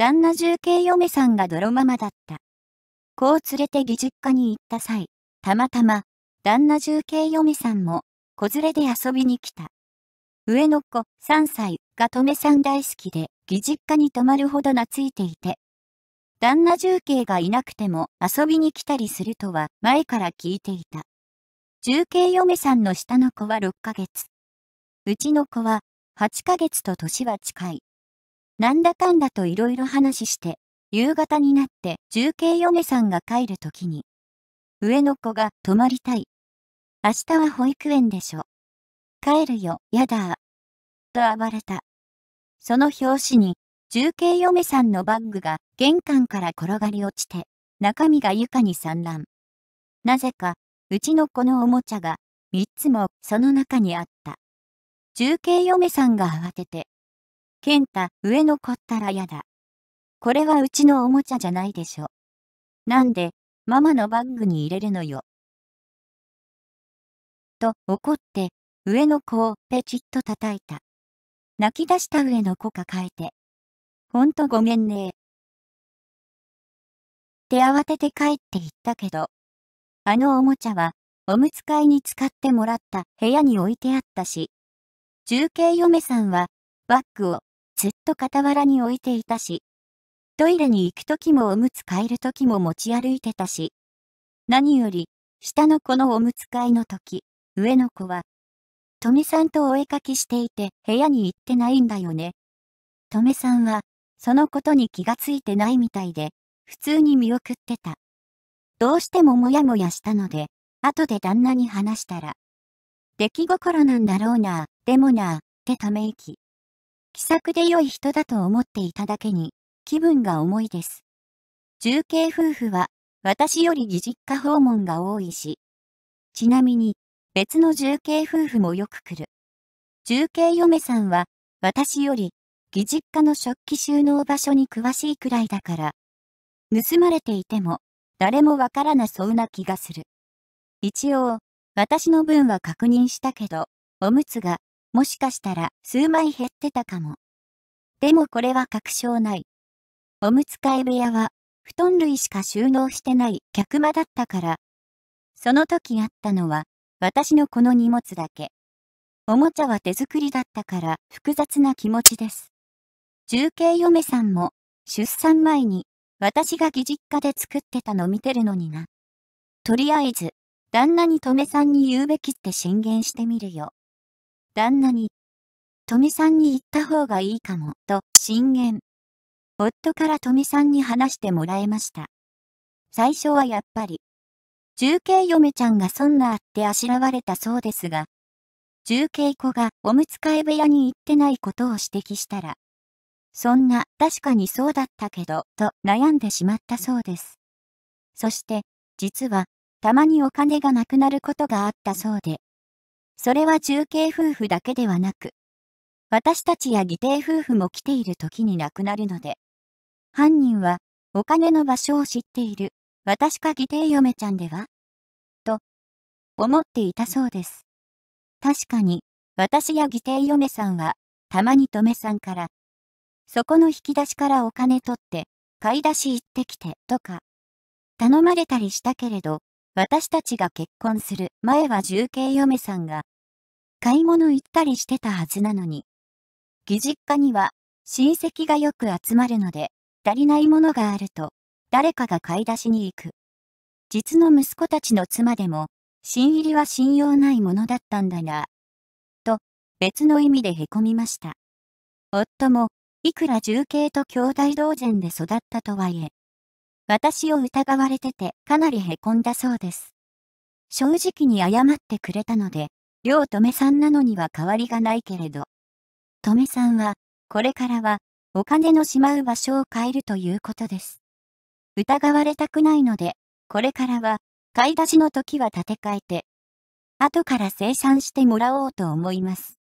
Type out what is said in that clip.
旦那重慶嫁さんが泥ママだった。子を連れて義実家に行った際、たまたま、旦那重慶嫁さんも、子連れで遊びに来た。上の子3歳がとめさん大好きで、義実家に泊まるほど懐いていて、旦那重慶がいなくても遊びに来たりするとは前から聞いていた。重慶嫁さんの下の子は6ヶ月。うちの子は8ヶ月と年は近い。なんだかんだといろいろ話して、夕方になって重慶嫁さんが帰るときに、上の子が泊まりたい。明日は保育園でしょ。帰るよ、やだと暴れた。その表紙に、重慶嫁さんのバッグが玄関から転がり落ちて、中身が床に散乱。なぜか、うちの子のおもちゃが、三つもその中にあった。重慶嫁さんが慌てて健太、上の子ったらやだ。これはうちのおもちゃじゃないでしょ。なんで、ママのバッグに入れるのよ。と怒って、上の子をペチッと叩いた。泣き出した上の子抱えて。ほんとごめんねって慌てて帰って行ったけど、あのおもちゃは、おむつ替えに使ってもらった部屋に置いてあったし、中継嫁さんは、バッグをずっと傍らに置いていたし、トイレに行くときもおむつ替えるときも持ち歩いてたし、何より、下の子のおむつ替えのとき、上の子は、とめさんとお絵かきしていて部屋に行ってないんだよね。とめさんは、そのことに気がついてないみたいで、普通に見送ってた。どうしてもモヤモヤしたので、後で旦那に話したら、出来心なんだろうな、でもな、ってため息。気さくで良い人だと思っていただけに、気分が重いです。重慶夫婦は、私より義実家訪問が多いし、ちなみに、別の重慶夫婦もよく来る。重慶嫁さんは、私より、義実家の食器収納場所に詳しいくらいだから、盗まれていても、誰もわからなそうな気がする。一応、私の分は確認したけど、おむつが、もしかしたら数枚減ってたかも。でもこれは確証ない。おむつ替え部屋は、布団類しか収納してない客間だったから。その時あったのは、私のこの荷物だけ。おもちゃは手作りだったから複雑な気持ちです。重慶嫁さんも、出産前に、私が義実家で作ってたの見てるのにな。とりあえず、旦那にとめさんに言うべきって進言してみるよ。旦那に、富さんに行った方がいいかも、と進言。夫から富さんに話してもらえました。最初はやっぱり、重慶嫁ちゃんがそんなあってあしらわれたそうですが、重慶子がおむつ替え部屋に行ってないことを指摘したら、そんな、確かにそうだったけど、と悩んでしまったそうです。そして、実は、たまにお金がなくなることがあったそうで、それは中継夫婦だけではなく、私たちや義弟夫婦も来ている時に亡くなるので、犯人はお金の場所を知っている私か義弟嫁ちゃんではと思っていたそうです。確かに私や義弟嫁さんはたまに留めさんから、そこの引き出しからお金取って買い出し行ってきてとか頼まれたりしたけれど、私たちが結婚する前は重慶嫁さんが買い物行ったりしてたはずなのに。義実家には親戚がよく集まるので、足りないものがあると、誰かが買い出しに行く。実の息子たちの妻でも、新入りは信用ないものだったんだな。と、別の意味で凹みました。夫も、いくら重慶と兄弟同然で育ったとはいえ、私を疑われててかなり凹んだそうです。正直に謝ってくれたので、両ょとめさんなのには変わりがないけれど。とめさんは、これからは、お金のしまう場所を変えるということです。疑われたくないので、これからは、買い出しの時は立て替えて、後から生産してもらおうと思います。